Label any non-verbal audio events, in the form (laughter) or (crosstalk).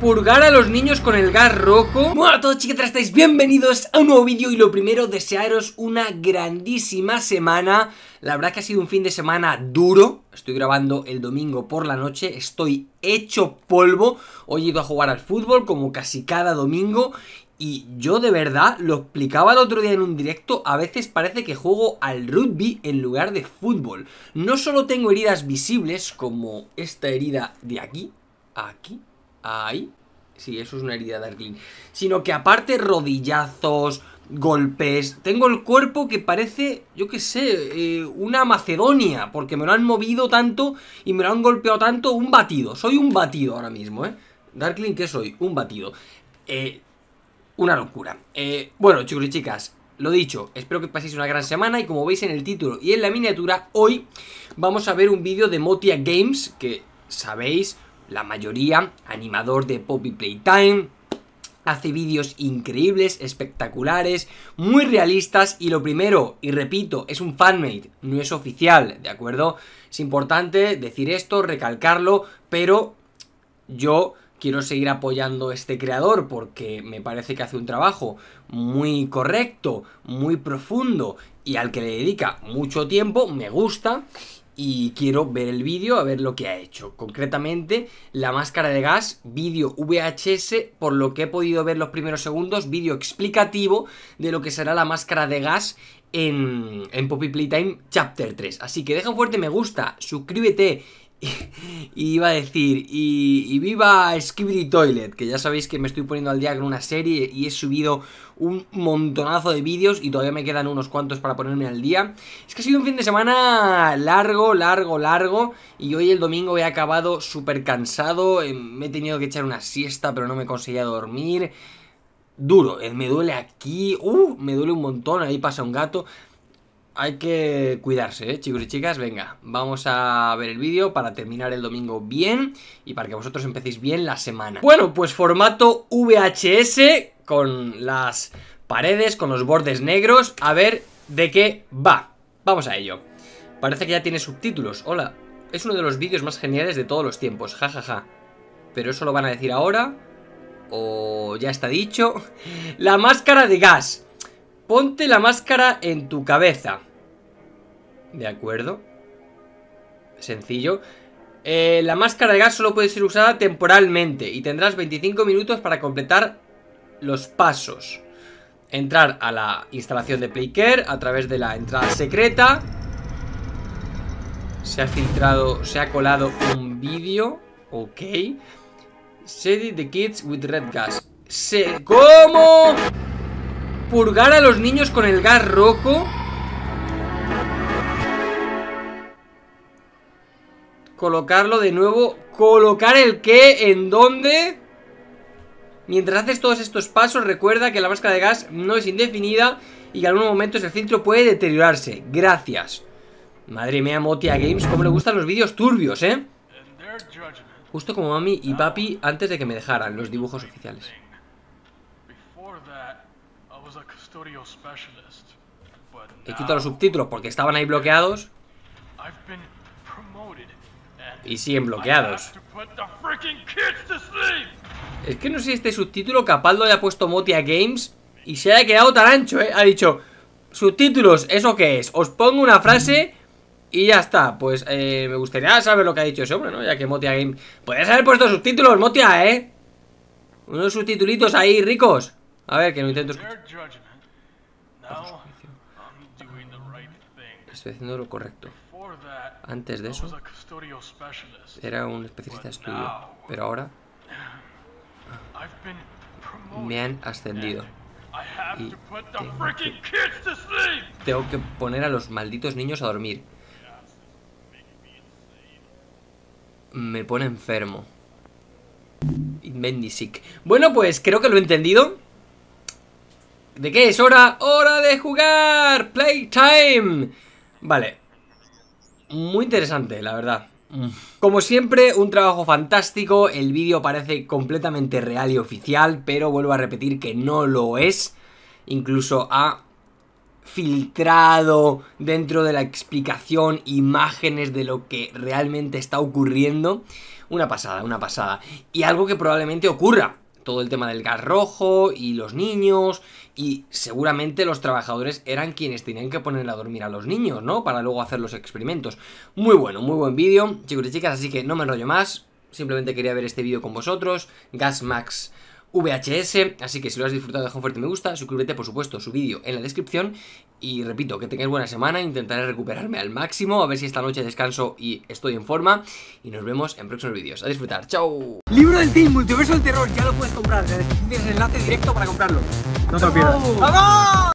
purgar a los niños con el gas rojo Bueno, a todos chiquitas, estáis bienvenidos a un nuevo vídeo y lo primero desearos una grandísima semana La verdad que ha sido un fin de semana duro, estoy grabando el domingo por la noche, estoy hecho polvo Hoy he ido a jugar al fútbol como casi cada domingo y yo de verdad, lo explicaba el otro día en un directo, a veces parece que juego al rugby en lugar de fútbol. No solo tengo heridas visibles como esta herida de aquí, aquí, Ahí. Sí, eso es una herida de Darkling. Sino que aparte rodillazos, golpes. Tengo el cuerpo que parece, yo qué sé, eh, una Macedonia. Porque me lo han movido tanto y me lo han golpeado tanto. Un batido. Soy un batido ahora mismo, ¿eh? Darkling, ¿qué soy? Un batido. Eh, una locura. Eh, bueno, chicos y chicas, lo dicho, espero que paséis una gran semana y como veis en el título y en la miniatura, hoy vamos a ver un vídeo de Motia Games, que sabéis, la mayoría, animador de Poppy Playtime, hace vídeos increíbles, espectaculares, muy realistas y lo primero, y repito, es un fanmate, no es oficial, ¿de acuerdo? Es importante decir esto, recalcarlo, pero yo quiero seguir apoyando a este creador porque me parece que hace un trabajo muy correcto, muy profundo y al que le dedica mucho tiempo, me gusta y quiero ver el vídeo a ver lo que ha hecho. Concretamente, la máscara de gas, vídeo VHS, por lo que he podido ver los primeros segundos, vídeo explicativo de lo que será la máscara de gas en, en Poppy Playtime Chapter 3. Así que deja un fuerte me gusta, suscríbete (laughs) y iba a decir, y, viva Skibidi Toilet, que ya sabéis que me estoy poniendo al día con una serie y he subido un montonazo de vídeos y todavía me quedan unos cuantos para ponerme al día. Es que ha sido un fin de semana largo, largo, largo y hoy el domingo he acabado súper cansado, em, me he tenido que echar una siesta pero no me conseguía dormir duro. Eh, me duele aquí, uh, me duele un montón, ahí pasa un gato hay que cuidarse, ¿eh? chicos y chicas. Venga, vamos a ver el vídeo para terminar el domingo bien y para que vosotros empecéis bien la semana. Bueno, pues formato VHS con las paredes, con los bordes negros. A ver de qué va. Vamos a ello. Parece que ya tiene subtítulos. Hola, es uno de los vídeos más geniales de todos los tiempos. Jajaja. Pero eso lo van a decir ahora. O ya está dicho. (laughs) La máscara de gas. Ponte la máscara en tu cabeza. De acuerdo. Sencillo. Eh, la máscara de gas solo puede ser usada temporalmente y tendrás 25 minutos para completar los pasos. Entrar a la instalación de Playcare a través de la entrada secreta. Se ha filtrado, se ha colado un vídeo. Ok. Sedit the kids with red gas. Se ¿Cómo? purgar a los niños con el gas rojo. Colocarlo de nuevo. ¿Colocar el qué? ¿En dónde? Mientras haces todos estos pasos, recuerda que la máscara de gas no es indefinida y que en algún momento ese filtro puede deteriorarse. Gracias. Madre mía, Motia Games, Como le gustan los vídeos turbios, ¿eh? Justo como mami y papi antes de que me dejaran los dibujos oficiales. He quitado los subtítulos porque estaban ahí bloqueados. Y siguen bloqueados. Es que no sé si este subtítulo Capaldo haya puesto Motia Games y se haya quedado tan ancho, ¿eh? Ha dicho, subtítulos, ¿eso qué es? Os pongo una frase y ya está. Pues eh, me gustaría saber lo que ha dicho ese hombre, ¿no? Ya que Motia Games... Podrías haber puesto subtítulos, Motia, ¿eh? Unos subtitulitos ahí ricos. A ver, que no intento Estoy haciendo lo correcto. Antes de eso, era un especialista de estudio, pero ahora me han ascendido. Y tengo que, poner a los malditos niños a dormir. Me pone enfermo. y Bueno, pues creo que lo he entendido. ¿De qué es hora? ¡Hora de jugar! ¡Playtime! Vale. Muy interesante, la verdad. Mm. Como siempre, un trabajo fantástico, el vídeo parece completamente real y oficial, pero vuelvo a repetir que no lo es. Incluso ha filtrado dentro de la explicación imágenes de lo que realmente está ocurriendo. Una pasada, una pasada. Y algo que probablemente ocurra, todo el tema del gas rojo y los niños y seguramente los trabajadores eran quienes tenían que poner a dormir a los niños, ¿no? Para luego hacer los experimentos. Muy bueno, muy buen vídeo, chicos y chicas, así que no me enrollo más, simplemente quería ver este vídeo con vosotros. Gas Max VHS, así que si lo has disfrutado deja un fuerte me gusta, suscríbete por supuesto su vídeo en la descripción y repito, que tengáis buena semana, intentaré recuperarme al máximo, a ver si esta noche descanso y estoy en forma y nos vemos en próximos vídeos, a disfrutar, chao Libro del Team Multiverso del Terror, ya lo puedes comprar, eh, tienes enlace directo para comprarlo No te lo pierdas ¡Vamos!